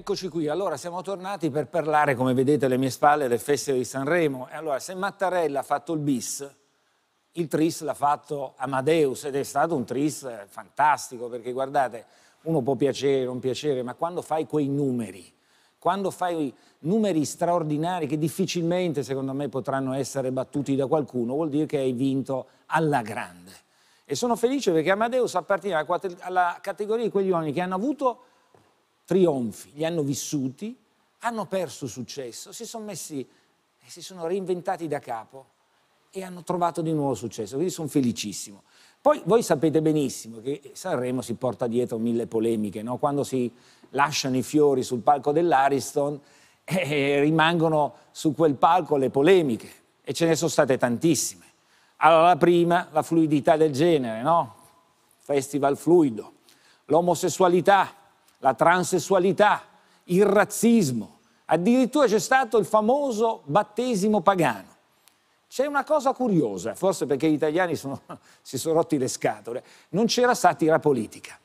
Eccoci qui, allora siamo tornati per parlare, come vedete alle mie spalle, del Festival di Sanremo. E allora, se Mattarella ha fatto il bis, il tris l'ha fatto Amadeus ed è stato un tris fantastico perché guardate, uno può piacere, non piacere, ma quando fai quei numeri, quando fai numeri straordinari che difficilmente, secondo me, potranno essere battuti da qualcuno, vuol dire che hai vinto alla grande. E sono felice perché Amadeus appartiene alla, alla categoria di quegli uomini che hanno avuto trionfi, li hanno vissuti, hanno perso successo, si sono messi e eh, si sono reinventati da capo e hanno trovato di nuovo successo, quindi sono felicissimo. Poi voi sapete benissimo che Sanremo si porta dietro mille polemiche, no? quando si lasciano i fiori sul palco dell'Ariston eh, rimangono su quel palco le polemiche e ce ne sono state tantissime. Allora la prima, la fluidità del genere, no? Festival fluido, l'omosessualità, la transessualità, il razzismo, addirittura c'è stato il famoso battesimo pagano. C'è una cosa curiosa, forse perché gli italiani sono, si sono rotti le scatole, non c'era satira politica.